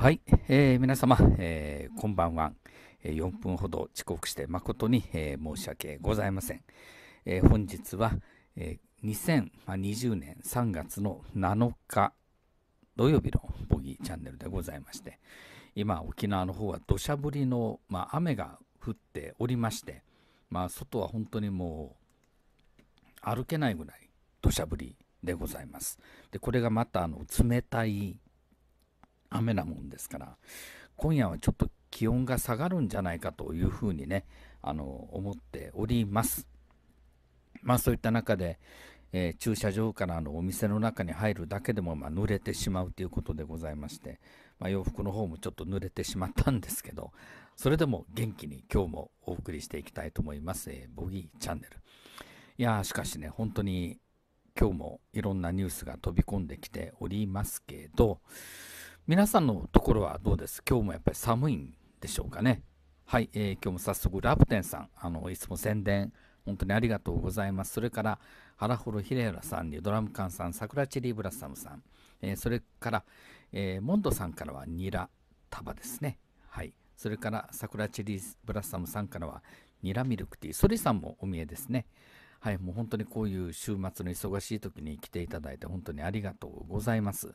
はい、えー、皆様、えー、こんばんは、えー、4分ほど遅刻して誠に、えー、申し訳ございません、えー、本日は、えー、2020年3月の7日土曜日のボギーチャンネルでございまして今沖縄の方は土砂降りの、まあ、雨が降っておりまして、まあ、外は本当にもう歩けないぐらい土砂降りでございますでこれがまたあの冷たい雨なもんですから、今夜はちょっと気温が下がるんじゃないかというふうにね、あの、思っております。まあそういった中で、えー、駐車場からのお店の中に入るだけでも、まあ、濡れてしまうということでございまして、まあ、洋服の方もちょっと濡れてしまったんですけどそれでも元気に今日もお送りしていきたいと思います、えー、ボギーチャンネルいやしかしね本当に今日もいろんなニュースが飛び込んできておりますけど皆さんのところはどうです今日もやっぱり寒いんでしょうかね。はい、えー、今日も早速ラプテンさん、あのいつも宣伝、本当にありがとうございます。それから、原幌秀ラさんにドラム缶さん、桜チリブラサムさん、えー、それから、えー、モンドさんからはニラ束ですね。はい、それから、桜チリブラサムさんからはニラミルクティー、ソリさんもお見えですね。はい、もう本当にこういう週末の忙しい時に来ていただいて本当にありがとうございます。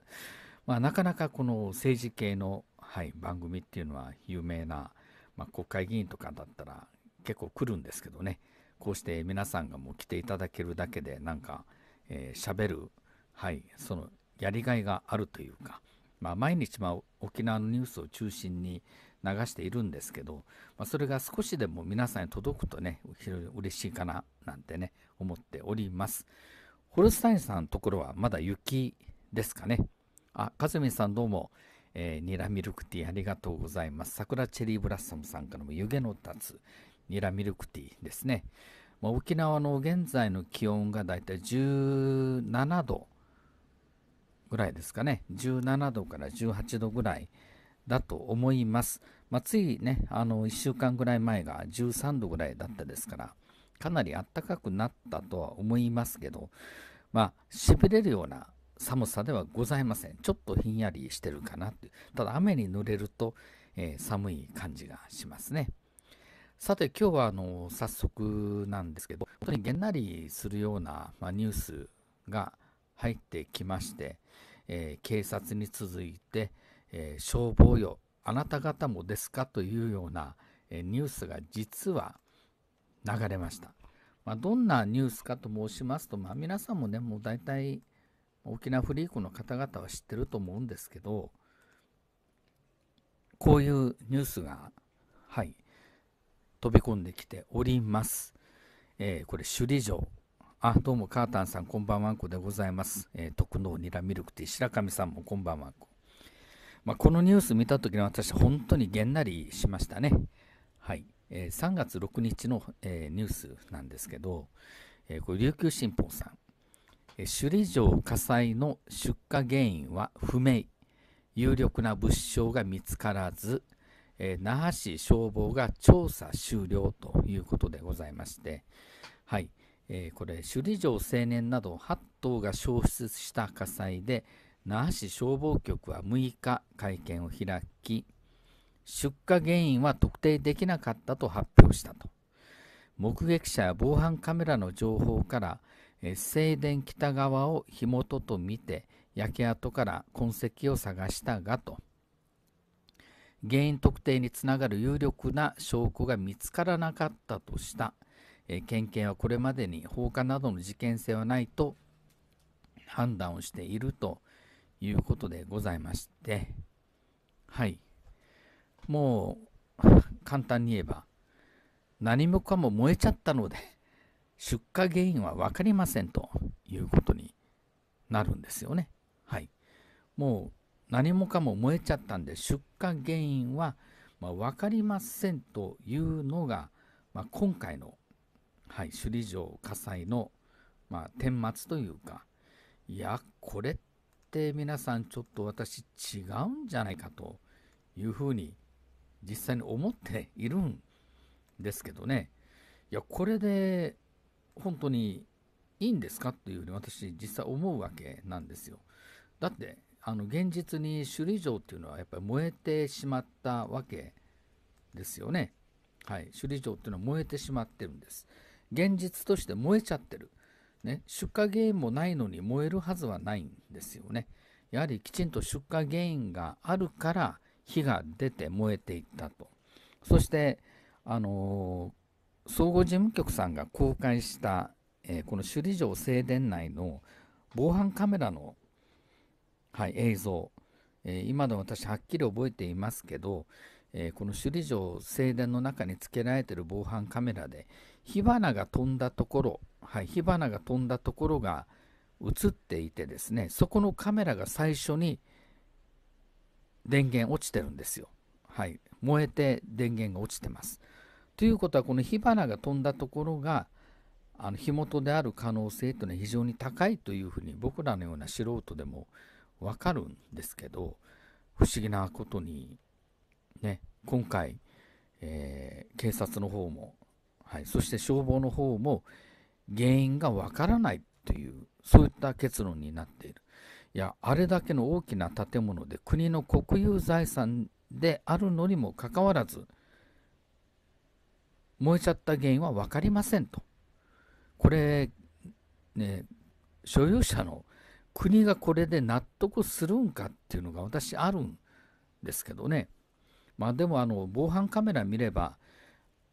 まあ、なかなかこの政治系の、はい、番組っていうのは有名な、まあ、国会議員とかだったら結構来るんですけどねこうして皆さんがもう来ていただけるだけでなんか喋、えー、る、はい、そのやりがいがあるというか、まあ、毎日まあ沖縄のニュースを中心に流しているんですけど、まあ、それが少しでも皆さんに届くとね非常に嬉しいかななんてね思っております。ホルスタインさんのところはまだ雪ですかね。あ、かずみさんどうも、えー、ニラミルクティーありがとうございます。桜チェリーブラッサムさんからも湯気の立つニラミルクティーですね。まあ、沖縄の現在の気温がだいたい17度ぐらいですかね。17度から18度ぐらいだと思います。まあ、ついね、あの、1週間ぐらい前が13度ぐらいだったですから、かなり暖かくなったとは思いますけど、まあ、しびれるような寒さではございません。ちょっとひんやりしてるかなってただ雨に濡れると、えー、寒い感じがしますね。さて今日はあの早速なんですけど、本当にげんなりするような、まあ、ニュースが入ってきまして、えー、警察に続いて、えー、消防よ、あなた方もですかというような、えー、ニュースが実は流れました。まあ、どんなニュースかと申しますと、まあ、皆さんもね、もう大体、沖縄フリークの方々は知ってると思うんですけどこういうニュースがはい飛び込んできております。えー、これ首里城あどうもカータンさんこんばんはんこでございます。えー、特能ニラミルクティー白神さんもこんばんはんこ。まあ、このニュース見た時の私本当にげんなりしましたね。はい、えー、3月6日の、えー、ニュースなんですけど、えー、これ琉球新報さん首里城火災の出火原因は不明有力な物証が見つからず、えー、那覇市消防が調査終了ということでございまして、はいえー、これ首里城青年など8頭が焼失した火災で那覇市消防局は6日会見を開き出火原因は特定できなかったと発表したと目撃者や防犯カメラの情報から正殿北側を火元と見て焼け跡から痕跡を探したがと原因特定につながる有力な証拠が見つからなかったとした県警はこれまでに放火などの事件性はないと判断をしているということでございましてはいもう簡単に言えば何もかも燃えちゃったので出火原因は分かりませんということになるんですよね。はい。もう何もかも燃えちゃったんで出火原因はま分かりませんというのが、まあ、今回の、はい、首里城火災の、まあ、顛末というかいやこれって皆さんちょっと私違うんじゃないかというふうに実際に思っているんですけどねいやこれで本当にいいんですかっていうふうに私実際思うわけなんですよ。だってあの現実に首里城っていうのはやっぱり燃えてしまったわけですよね。はい、首里城っていうのは燃えてしまってるんです。現実として燃えちゃってる。ね、出火原因もないのに燃えるはずはないんですよね。やはりきちんと出火原因があるから火が出て燃えていったと。そして、あのー総合事務局さんが公開した、えー、この首里城正殿内の防犯カメラの、はい、映像、えー、今でも私はっきり覚えていますけど、えー、この首里城正殿の中につけられている防犯カメラで火花が飛んだところ、はい、火花が飛んだところが映っていてですねそこのカメラが最初に電源落ちてるんですよ。はい、燃えて電源が落ちてます。ということはこの火花が飛んだところがあの火元である可能性というのは非常に高いというふうに僕らのような素人でも分かるんですけど不思議なことにね今回、えー、警察の方も、はい、そして消防の方も原因が分からないというそういった結論になっているいやあれだけの大きな建物で国の国有財産であるのにもかかわらず燃えちゃった原因は分かりませんと。これ、ね、所有者の国がこれで納得するんかっていうのが私あるんですけどね。まあでもあの防犯カメラ見れば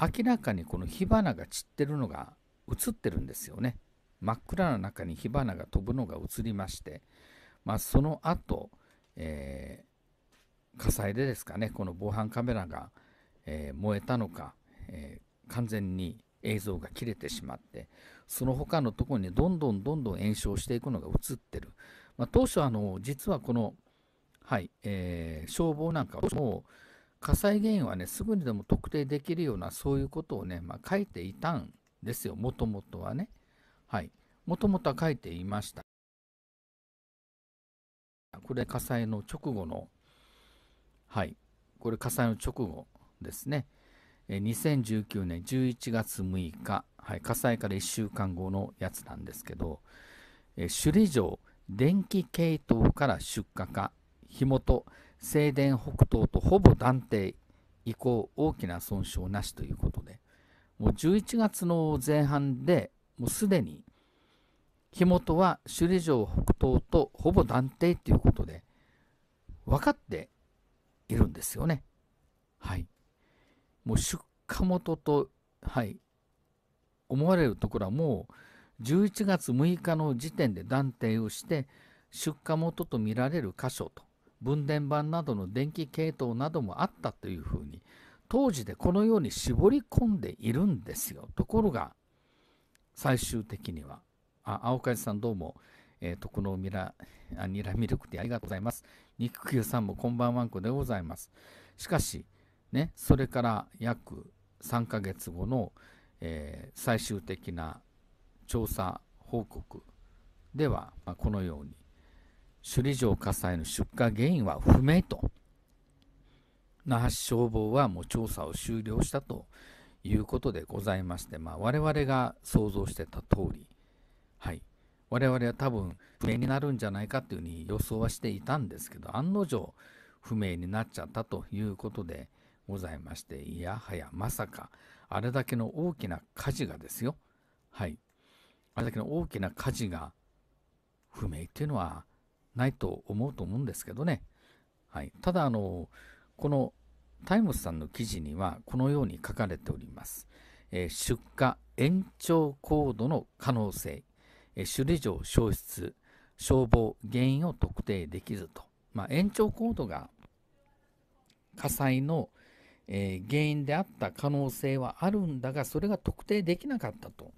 明らかにこの火花が散ってるのが映ってるんですよね。真っ暗な中に火花が飛ぶのが映りまして、まあ、その後、えー、火災でですかねこの防犯カメラが、えー、燃えたのか、えー完全に映像が切れてしまってその他のところにどんどんどんどん炎症していくのが映ってる、まあ、当初あの実はこの、はいえー、消防なんかをも火災原因はねすぐにでも特定できるようなそういうことをね、まあ、書いていたんですよもともとはねはいもともとは書いていましたこれ火災の直後のはいこれ火災の直後ですね2019年11月6日、はい、火災から1週間後のやつなんですけど、え首里城電気系統から出火か火元正殿北東とほぼ断定以降大きな損傷なしということでもう11月の前半でもうすでに火元は首里城北東とほぼ断定ということで分かっているんですよね。はい、もう出荷元と、はい、思われるところはもう11月6日の時点で断定をして出荷元と見られる箇所と分電盤などの電気系統などもあったというふうに当時でこのように絞り込んでいるんですよところが最終的にはあ青梶さんどうも、えーと、とこのミラあニラミルクティーありがとうございます肉球さんもこんばんわんこでございますしかしね、それから約3ヶ月後の、えー、最終的な調査報告では、まあ、このように首里城火災の出火原因は不明と那覇市消防はもう調査を終了したということでございまして、まあ、我々が想像してた通り、はい、我々は多分不明になるんじゃないかというふうに予想はしていたんですけど案の定不明になっちゃったということで。ございましていやはやまさかあれだけの大きな火事がですよはいあれだけの大きな火事が不明っていうのはないと思うと思うんですけどね、はい、ただあのこのタイムスさんの記事にはこのように書かれております、えー、出荷延長コードの可能性、えー、首里城消失消防原因を特定できずと、まあ、延長コードが火災のえー、原因であった可能性はあるんだが、それが特定できなかったと。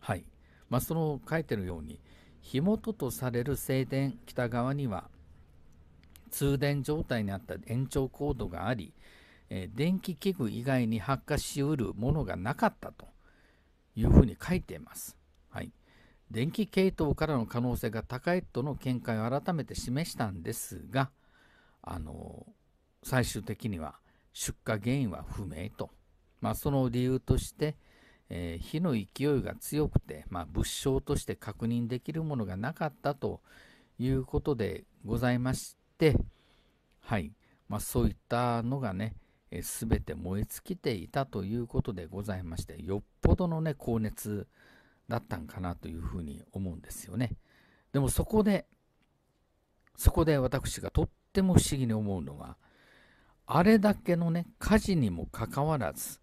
はい。まあ、その書いてるように、火元とされる静電北側には、通電状態にあった延長コードがあり、えー、電気器具以外に発火しうるものがなかったというふうに書いています。はい。電気系統からの可能性が高いとの見解を改めて示したんですが、あのー最終的には出火原因は不明と、まあ、その理由として、えー、火の勢いが強くて、まあ、物証として確認できるものがなかったということでございまして、はいまあ、そういったのがね、えー、全て燃え尽きていたということでございましてよっぽどのね高熱だったんかなというふうに思うんですよねでもそこでそこで私がとっても不思議に思うのはあれだけのね火事にもかかわらず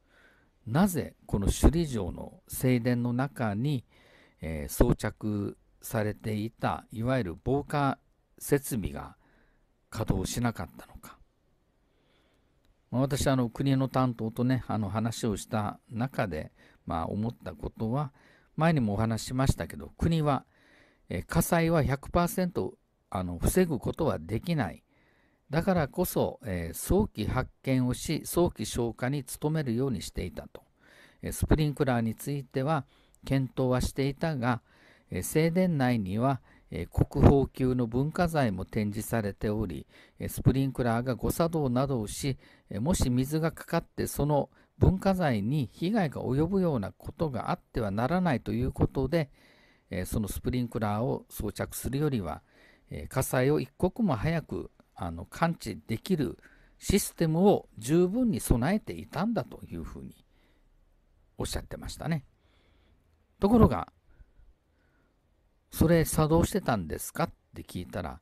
なぜこの首里城の正殿の中に、えー、装着されていたいわゆる防火設備が稼働しなかったのか、まあ、私あの国の担当とねあの話をした中で、まあ、思ったことは前にもお話ししましたけど国は、えー、火災は100%あの防ぐことはできないだからこそ、えー、早期発見をし早期消火に努めるようにしていたと、えー、スプリンクラーについては検討はしていたが、えー、正殿内には、え国宝級の文化財も展示されており、えスプリンクラーが誤作動などをし、えもし水がかかってその文化財に被害が及ぶようなことがあってはならないということで、えそのスプリンクラーを装着するよりは、え火災を一刻も早くあの感知できるシステムを十分に備えていたんだというふうにおっしゃってましたね。ところが、それ作動してたんですかって聞いたら、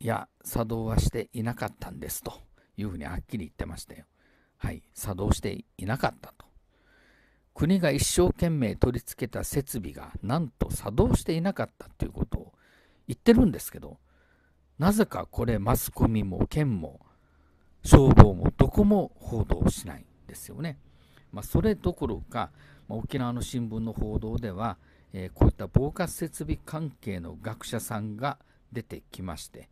いや、作動はしていなかったんですというふうにはっきり言ってましたよ。はい、作動していなかったと。国が一生懸命取り付けた設備がなんと作動していなかったということを言ってるんですけど、なぜかこれマスコミも県も消防もどこも報道しないんですよね。まあ、それどころか、まあ、沖縄の新聞の報道では、えー、こういった防火設備関係の学者さんが出てきまして、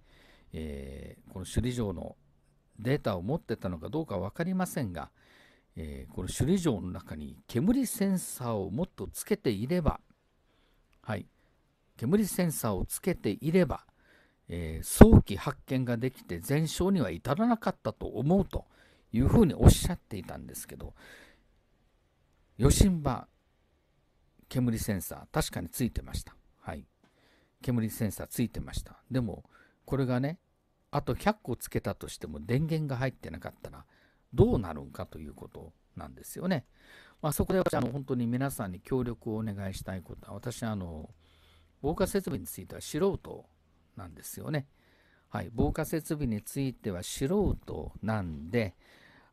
えー、この首里城のデータを持ってたのかどうか分かりませんが、えー、この首里城の中に煙センサーをもっとつけていれば、はい、煙センサーをつけていれば、えー、早期発見ができて全焼には至らなかったと思うというふうにおっしゃっていたんですけど余震場煙センサー確かについてました、はい、煙センサーついてましたでもこれがねあと100個つけたとしても電源が入ってなかったらどうなるんかということなんですよね。まあ、そこで私あの本当に皆さんに協力をお願いしたいことは私あの防火設備については素人なんですよね。はい、防火設備については素人なんで、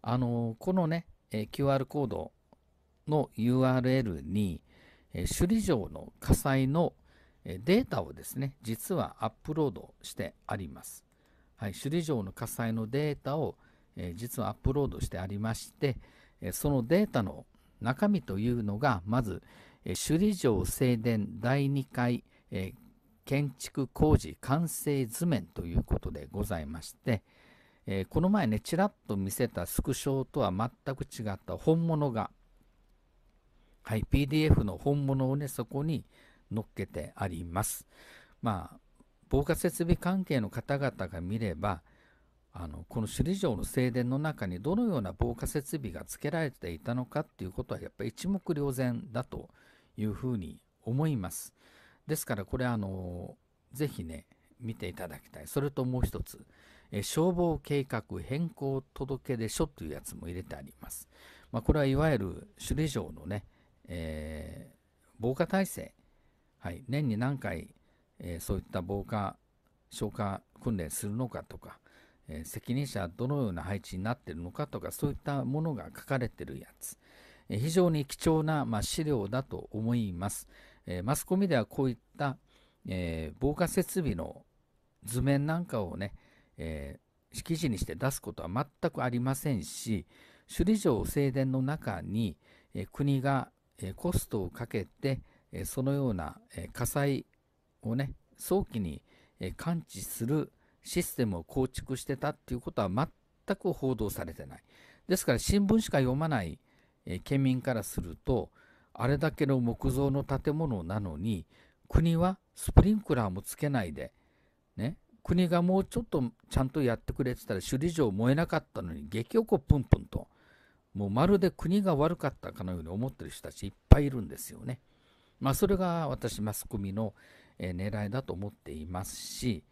あのこのね、え QR コードの URL に、え首里城の火災の、えデータをですね、実はアップロードしてあります。はい、首里城の火災のデータを、え実はアップロードしてありまして、えそのデータの中身というのが、まず、え首里城正殿第2回、え建築工事完成図面ということでございまして、えー、この前ねちらっと見せたスクショとは全く違った本物が、はい、PDF の本物をねそこに載っけてあります。まあ防火設備関係の方々が見ればあのこの首里城の正殿の中にどのような防火設備がつけられていたのかっていうことはやっぱり一目瞭然だというふうに思います。ですからこれあのぜひね見ていただきたいそれともう一つ、え消防計画変更届出書というやつも入れてあります、まあ、これはいわゆる首里城のね、えー、防火体制、はい、年に何回、えー、そういった防火消火訓練するのかとか、えー、責任者はどのような配置になっているのかとかそういったものが書かれているやつ、え非常に貴重な、まあ、資料だと思います。えマスコミではこういった、え防火設備の図面なんかをね、え色紙にして出すことは全くありませんし首里城正殿の中に、え国が、えコストをかけて、えそのような、え火災をね早期に、え感知するシステムを構築してたっていうことは全く報道されてないですから新聞しか読まない、え県民からするとあれだけの木造の建物なのに国はスプリンクラーもつけないで、ね、国がもうちょっとちゃんとやってくれてたら首里城燃えなかったのに激おこぷんぷんともうまるで国が悪かったかのように思ってる人たちいっぱいいるんですよね。まあ、それが私マスコミの、え狙いだと思っていますし、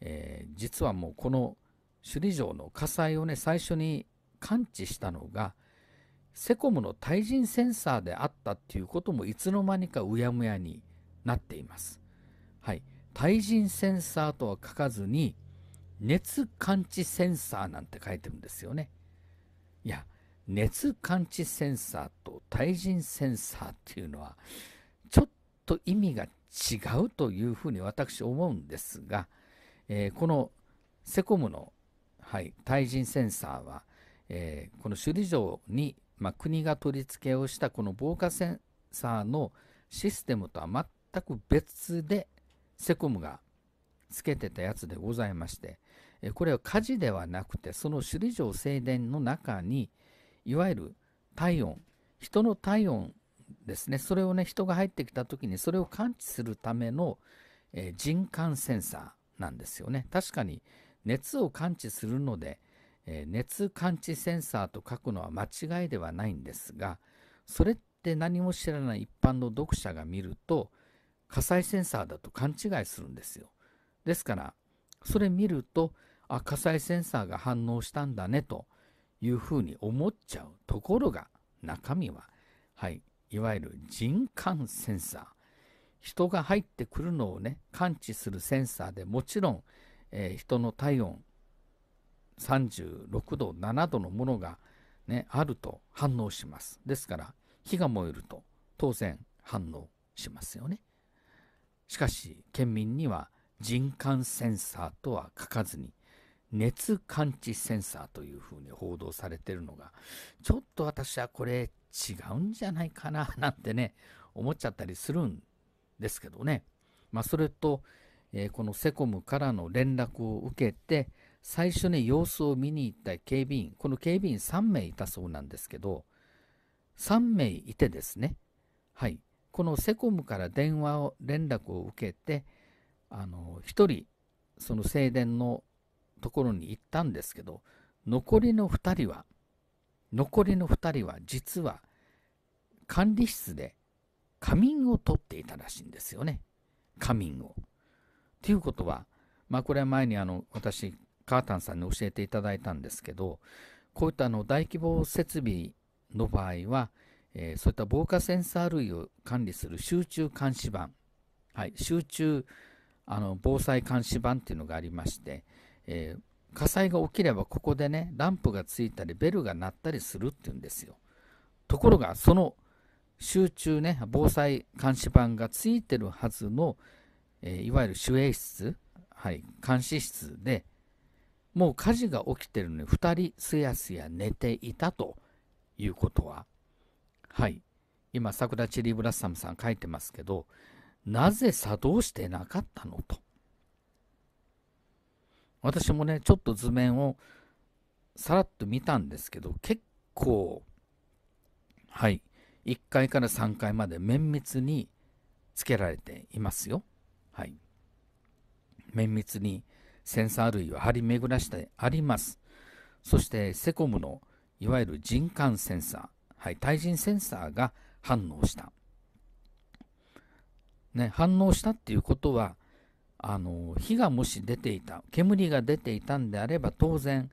えー、実はもうこの首里城の火災をね最初に感知したのがセコムの対人センサーであったっていうこともいつの間にかうやむやになっています。はい。対人センサーとは書かずに、熱感知センサーなんて書いてるんですよね。いや、熱感知センサーと対人センサーっていうのは、ちょっと意味が違うというふうに私思うんですが、えー、このセコムの、はい、対人センサーは、えー、この首里城にまあ、国が取り付けをしたこの防火センサーのシステムとは全く別でセコムが付けてたやつでございましてこれは火事ではなくてその首里城正殿の中にいわゆる体温人の体温ですねそれをね人が入ってきた時にそれを感知するための、え人感センサーなんですよね確かに熱を感知するのでえ熱感知センサーと書くのは間違いではないんですがそれって何も知らない一般の読者が見ると火災センサーだと勘違いするんですよ。ですからそれ見るとあ火災センサーが反応したんだねというふうに思っちゃうところが中身は、はい、いわゆる人感センサー人が入ってくるのをね感知するセンサーでもちろん、えー、人の体温36度7度のものが、ね、あると反応しますですから火が燃えると当然反応しますよねしかし県民には人感センサーとは書かずに熱感知センサーというふうに報道されてるのがちょっと私はこれ違うんじゃないかななんてね思っちゃったりするんですけどねまあそれと、えー、このセコムからの連絡を受けて最初に様子を見に行った警備員この警備員3名いたそうなんですけど3名いてですねはいこのセコムから電話を連絡を受けてあの1人その正殿のところに行ったんですけど残りの2人は残りの2人は実は管理室で仮眠を取っていたらしいんですよね仮眠を。ということはまあこれは前にあの私カータンさんに教えていただいたんですけどこういったあの大規模設備の場合は、えー、そういった防火センサー類を管理する集中監視板、はい、集中あの防災監視板っていうのがありまして、えー、火災が起きればここでねランプがついたりベルが鳴ったりするっていうんですよところがその集中ね防災監視板がついてるはずの、えー、いわゆる守衛室、はい、監視室でもう火事が起きてるのに2人すやすや寝ていたということは、はい、今、桜チリブラッサムさん書いてますけど、なぜ作動してなかったのと。私もね、ちょっと図面をさらっと見たんですけど、結構、はい、1階から3階まで綿密につけられていますよ。はい。綿密にセンサー類を張り巡らしてあります。そしてセコムのいわゆる人感センサー、はい、対人センサーが反応した。ね、反応したっていうことはあの火がもし出ていた煙が出ていたんであれば当然、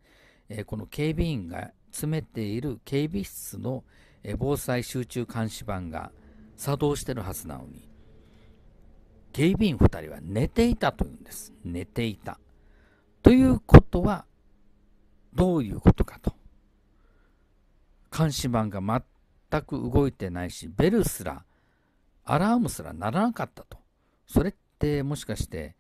えー、この警備員が詰めている警備室の、えー、防災集中監視板が作動してるはずなのに警備員2人は寝ていたというんです寝ていたということはどういうことかと監視板が全く動いてないしベルすらアラームすら鳴らなかったとそれってもしかして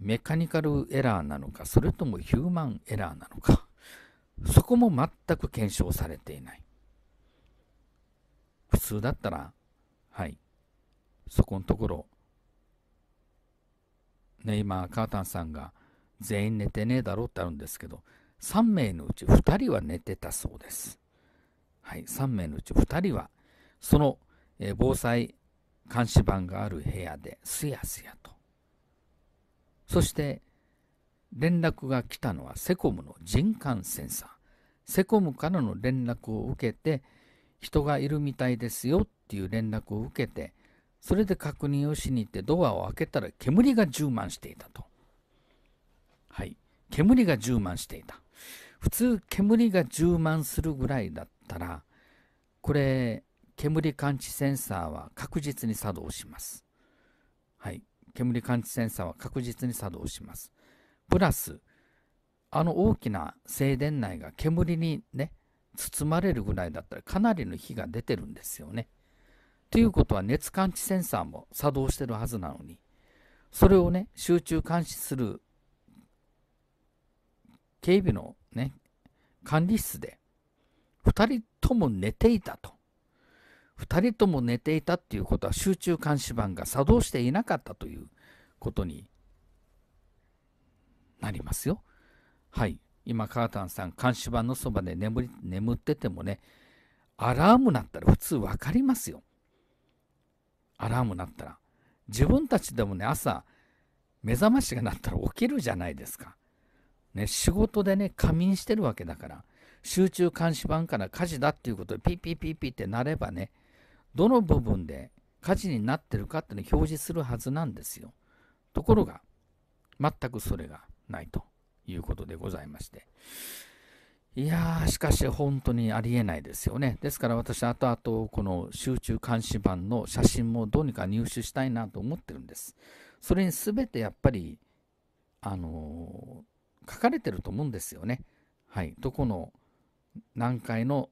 メカニカルエラーなのかそれともヒューマンエラーなのかそこも全く検証されていない普通だったらはいそこのところネイマー・カータンさんが全員寝てねえだろうってあるんですけど、3名のうち2人は寝てたそうです。はい、3名のうち2人は、その、え防災監視板がある部屋ですやすやと。そして、連絡が来たのはセコムの人感センサー。セコムからの連絡を受けて、人がいるみたいですよっていう連絡を受けて、それで確認をしに行ってドアを開けたら煙が充満していたと。はい、煙が充満していた普通煙が充満するぐらいだったらこれ煙感知センサーは確実に作動しますはい煙感知センサーは確実に作動しますプラスあの大きな静電内が煙にね包まれるぐらいだったらかなりの火が出てるんですよね。ということは熱感知センサーも作動してるはずなのにそれをね集中監視する警備のね、管理室で、2人とも寝ていたと。2人とも寝ていたっていうことは集中監視板が作動していなかったということになりますよ。はい。今、カータンさん、監視板のそばで眠り眠っててもね、アラームなったら普通分かりますよ。アラームなったら。自分たちでもね、朝、目覚ましが鳴ったら起きるじゃないですか。ね、仕事でね仮眠してるわけだから集中監視板から火事だっていうことでピッピッピッピってなればねどの部分で火事になってるかっていうのを表示するはずなんですよ。ところが全くそれがないということでございまして。いやー、しかし本当にありえないですよね。ですから私、後々この集中監視板の写真もどうにか入手したいなと思ってるんです。それに全てやっぱり、あのー書かれてると思うんですよね。はい、どこの何階の、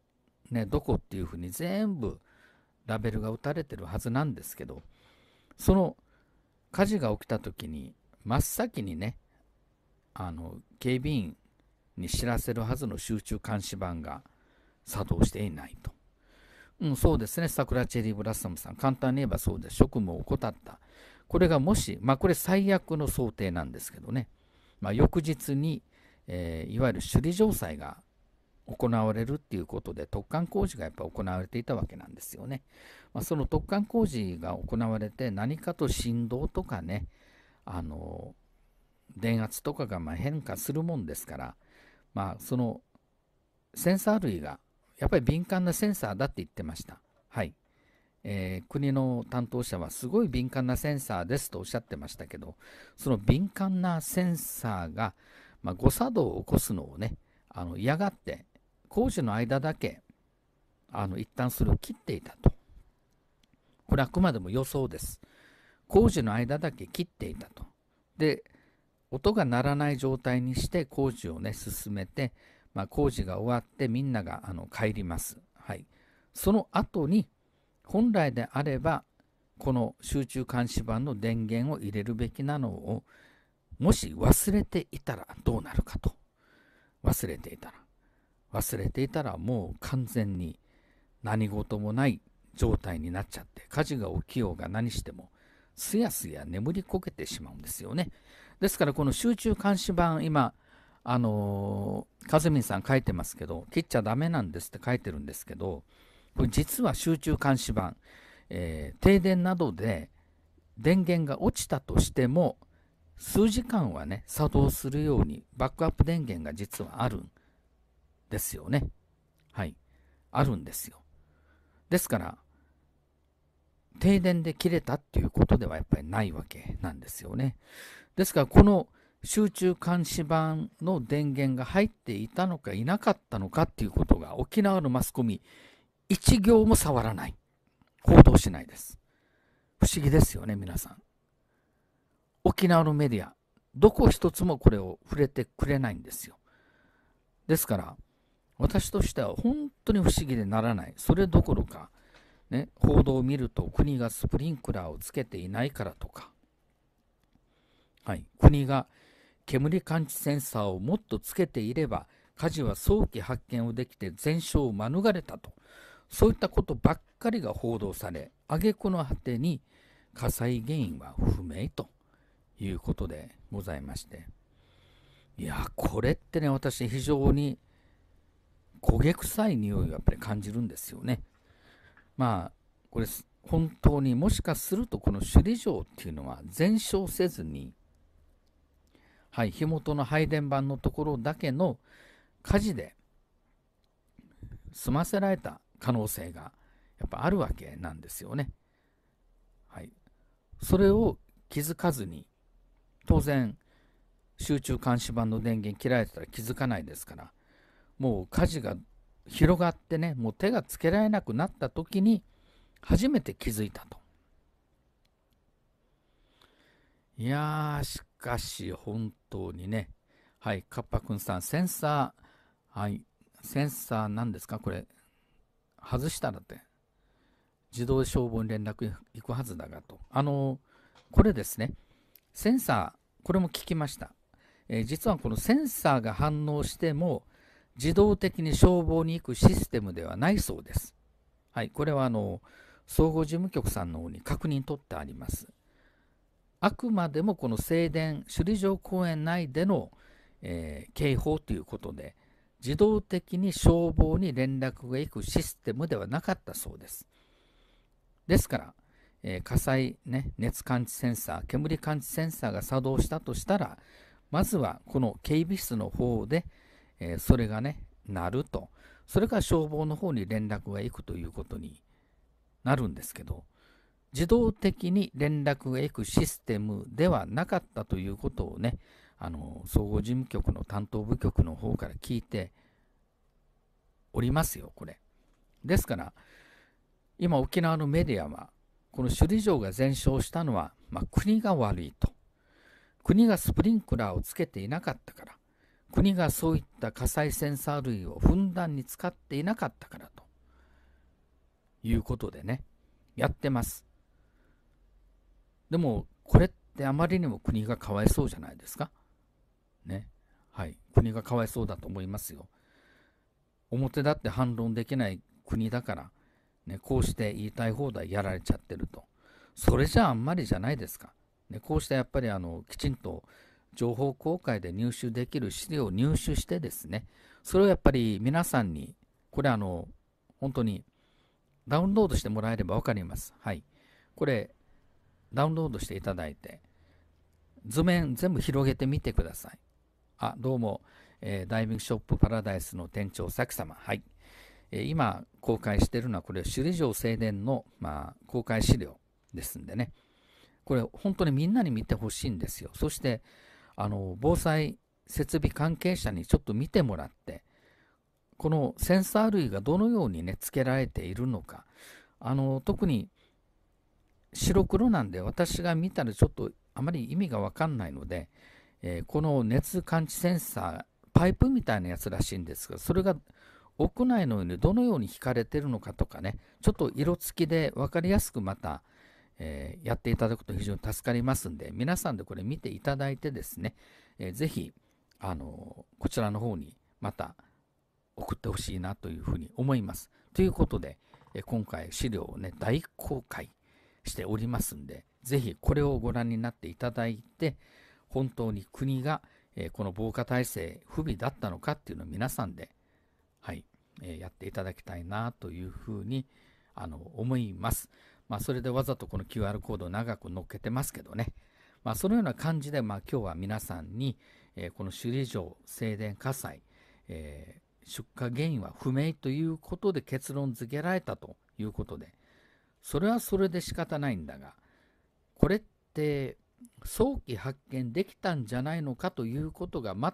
ね、どこっていうふうに全部ラベルが打たれてるはずなんですけどその火事が起きた時に真っ先にねあの警備員に知らせるはずの集中監視板が作動していないと。うん、そうですね、桜チェリーブラッサムさん、簡単に言えばそうです、職務を怠った。これがもし、まあ、これ最悪の想定なんですけどね、まあ、翌日に、えー、いわゆる首里城祭が行われるっていうことで突貫工事がやっぱ行われていたわけなんですよね。まあ、その突貫工事が行われて何かと振動とかねあの電圧とかがま変化するもんですから、まあ、そのセンサー類がやっぱり敏感なセンサーだって言ってました。はいえー、国の担当者はすごい敏感なセンサーですとおっしゃってましたけど、その敏感なセンサーが、まあ、誤作動を起こすのをね、あの嫌がって、工事の間だけ、あの一旦それを切っていたと。これはあくまでも予想です。工事の間だけ切っていたと。で、音が鳴らない状態にして工事をね、進めて、まあ、工事が終わってみんながあの帰ります。はい。その後に本来であればこの集中監視板の電源を入れるべきなのをもし忘れていたらどうなるかと忘れていたら忘れていたらもう完全に何事もない状態になっちゃって火事が起きようが何してもすやすや眠りこけてしまうんですよねですからこの集中監視板今あのー、カズミンさん書いてますけど切っちゃダメなんですって書いてるんですけどこれ実は集中監視板、えー、停電などで電源が落ちたとしても数時間はね作動するようにバックアップ電源が実はあるんですよねはいあるんですよですから停電で切れたっていうことではやっぱりないわけなんですよねですからこの集中監視板の電源が入っていたのかいなかったのかっていうことが沖縄のマスコミ一行も触らない。報道しないです。不思議ですよね、皆さん。沖縄のメディア、どこ一つもこれを触れてくれないんですよ。ですから、私としては本当に不思議でならない。それどころか、ね、報道を見ると国がスプリンクラーをつけていないからとか、はい、国が煙感知センサーをもっとつけていれば火事は早期発見をできて全焼を免れたとそういったことばっかりが報道され挙句の果てに火災原因は不明ということでございましていやこれってね私非常に焦げ臭い匂いをやっぱり感じるんですよね。まあこれ本当にもしかするとこの首里城っていうのは全焼せずにはい火元の配電盤のところだけの火事で済ませられた可能性がやっぱあるわけなんですよね。はい、それを気づかずに当然集中監視板の電源切られてたら気づかないですからもう火事が広がってねもう手がつけられなくなった時に初めて気づいたと。いやーしかし本当にねはいカッパくんさんセンサーはいセンサーなんですかこれ外したらって、自動消防に連絡行くはずだがと。あの、これですね、センサー、これも聞きました。えー、実はこのセンサーが反応しても、自動的に消防に行くシステムではないそうです。はい、これはあの総合事務局さんの方に確認取ってあります。あくまでもこの静電、首里城公園内での、えー、警報ということで、自動的に消防に連絡がいくシステムではなかったそうです。ですから、えー、火災、ね、熱感知センサー、煙感知センサーが作動したとしたら、まずはこの警備室の方で、えー、それがね、なると、それから消防の方に連絡がいくということになるんですけど、自動的に連絡がいくシステムではなかったということをね、あの総合事務局の担当部局の方から聞いておりますよこれ。ですから今沖縄のメディアはこの首里城が全焼したのは、まあ、国が悪いと国がスプリンクラーをつけていなかったから国がそういった火災センサー類をふんだんに使っていなかったからということでねやってますでもこれってあまりにも国がかわいそうじゃないですかね。はい。国がかわいそうだと思いますよ。表だって反論できない国だから、ね、こうして言いたい放題やられちゃってると。それじゃあんまりじゃないですか。ね、こうしてやっぱりあのきちんと情報公開で入手できる資料を入手してですね、それをやっぱり皆さんに、これあの、本当にダウンロードしてもらえれば分かります。はい。これ、ダウンロードしていただいて、図面全部広げてみてください。あどうも、えー、ダイビングショップパラダイスの店長さき様はい、えー、今公開してるのはこれ首里城正殿の、まあ、公開資料ですんでねこれ本当にみんなに見てほしいんですよそしてあの防災設備関係者にちょっと見てもらってこのセンサー類がどのようにねつけられているのかあの特に白黒なんで私が見たらちょっとあまり意味が分かんないのでえー、この熱感知センサーパイプみたいなやつらしいんですがそれが屋内のようにどのように引かれてるのかとかねちょっと色付きで分かりやすくまた、えー、やっていただくと非常に助かりますんで皆さんでこれ見ていただいてですね、えー、ぜひあのこちらの方にまた送ってほしいなというふうに思います。ということで、え今回資料をね大公開しておりますんで是非これをご覧になっていただいて本当に国が、えー、この防火体制不備だったのかっていうのを皆さんで、はい、えー、やっていただきたいなというふうにあの思います。まあ、それでわざとこの QR コードを長く載っけてますけどね。まあ、そのような感じで、まあ、今日は皆さんに、えー、この首里城静電火災、えー、出火原因は不明ということで結論付けられたということで、それはそれで仕方ないんだが、これって早期発見できたんじゃないのかということが全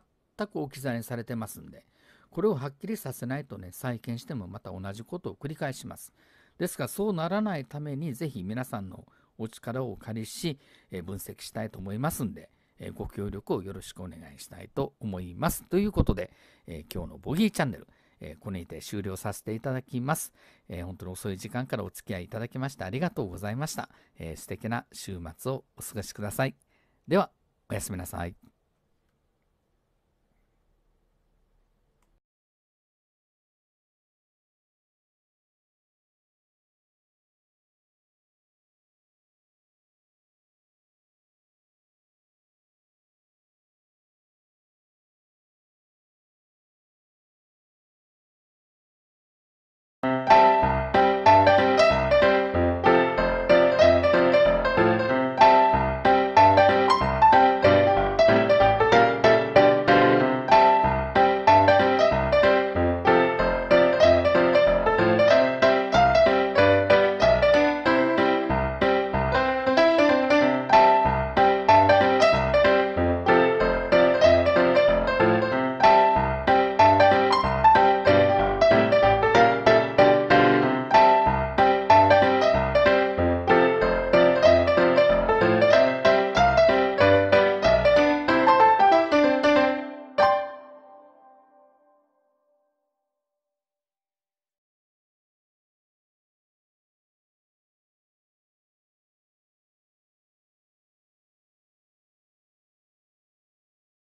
く置き去りにされてますんで、これをはっきりさせないとね、再建してもまた同じことを繰り返します。ですからそうならないために、ぜひ皆さんのお力をお借りし、え分析したいと思いますんで、えご協力をよろしくお願いしたいと思います。ということで、え今日のボギーチャンネル、えこれにて終了させていただきます。え本当に遅い時間からお付き合いいただきましてありがとうございました。え素敵な週末をお過ごしください。では、おやすみなさい。Thank you.